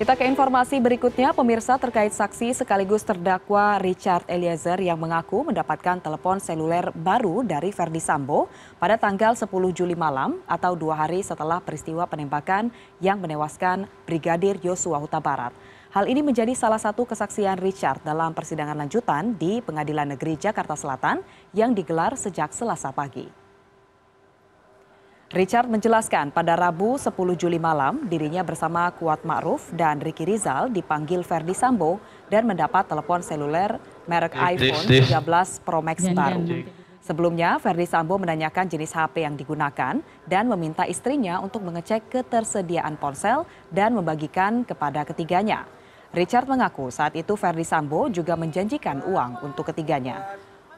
Kita ke informasi berikutnya, pemirsa terkait saksi sekaligus terdakwa Richard Eliezer yang mengaku mendapatkan telepon seluler baru dari Verdi Sambo pada tanggal 10 Juli malam atau dua hari setelah peristiwa penembakan yang menewaskan Brigadir Yosua Huta Barat. Hal ini menjadi salah satu kesaksian Richard dalam persidangan lanjutan di Pengadilan Negeri Jakarta Selatan yang digelar sejak Selasa pagi. Richard menjelaskan pada Rabu 10 Juli malam dirinya bersama Kuat Ma'ruf dan Riki Rizal dipanggil Ferdi Sambo dan mendapat telepon seluler merek iPhone 13 Pro Max baru. Sebelumnya, Ferdi Sambo menanyakan jenis HP yang digunakan dan meminta istrinya untuk mengecek ketersediaan ponsel dan membagikan kepada ketiganya. Richard mengaku saat itu Ferdi Sambo juga menjanjikan uang untuk ketiganya.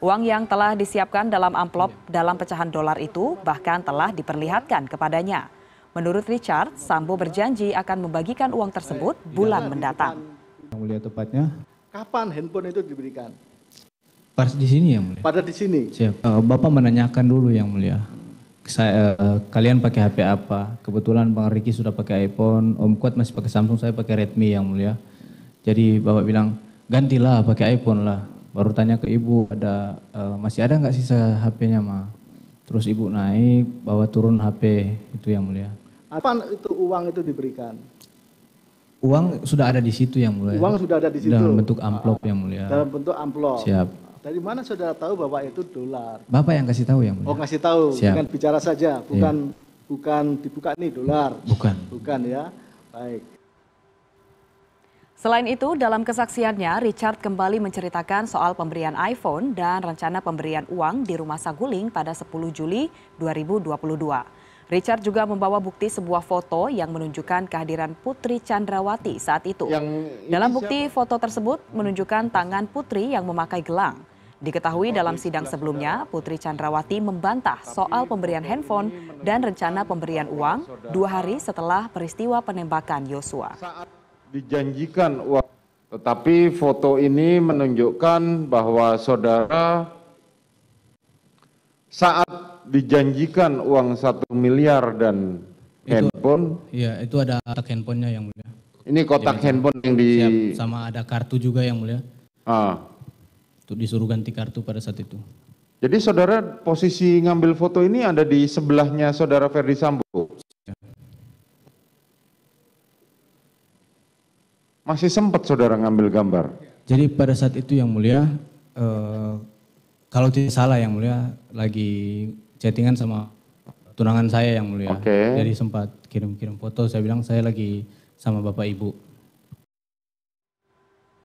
Uang yang telah disiapkan dalam amplop dalam pecahan dolar itu bahkan telah diperlihatkan kepadanya. Menurut Richard, Sambo berjanji akan membagikan uang tersebut bulan mendatang. Yang mulia tepatnya. Kapan handphone itu diberikan? Pas di sini ya mulia. Pada di sini. Siap. Eh, Bapak menanyakan dulu yang mulia. Saya, eh, kalian pakai HP apa? Kebetulan Bang Riki sudah pakai iPhone, Om Kuat masih pakai Samsung, saya pakai Redmi yang mulia. Jadi Bapak bilang, gantilah pakai iPhone lah baru tanya ke ibu ada e, masih ada nggak sisa HP-nya ma terus ibu naik bawa turun HP itu yang mulia apa itu uang itu diberikan uang sudah ada di situ yang mulia uang sudah ada di situ dalam bentuk amplop yang mulia dalam bentuk amplop siap dari mana saudara tahu bahwa itu dolar bapak yang kasih tahu yang mulia oh kasih tahu siap. dengan bicara saja bukan ya. bukan dibuka nih dolar bukan bukan ya baik Selain itu, dalam kesaksiannya, Richard kembali menceritakan soal pemberian iPhone dan rencana pemberian uang di rumah Saguling pada 10 Juli 2022. Richard juga membawa bukti sebuah foto yang menunjukkan kehadiran Putri Chandrawati saat itu. Yang dalam bukti siapa? foto tersebut menunjukkan tangan Putri yang memakai gelang. Diketahui dalam sidang sebelumnya, Putri Chandrawati membantah soal pemberian handphone dan rencana pemberian uang dua hari setelah peristiwa penembakan Yosua dijanjikan uang. Tetapi foto ini menunjukkan bahwa saudara saat dijanjikan uang satu miliar dan itu, handphone. Iya, itu ada kotak handphonenya yang mulia. Ini kotak ya, handphone yang di siap, sama ada kartu juga yang mulia. Ah. Itu disuruh ganti kartu pada saat itu. Jadi saudara posisi ngambil foto ini ada di sebelahnya saudara Ferdi Sambo. Masih sempat saudara ngambil gambar? Jadi pada saat itu yang mulia, eh, kalau tidak salah yang mulia, lagi chattingan sama tunangan saya yang mulia. Okay. Jadi sempat kirim-kirim foto, saya bilang saya lagi sama bapak ibu.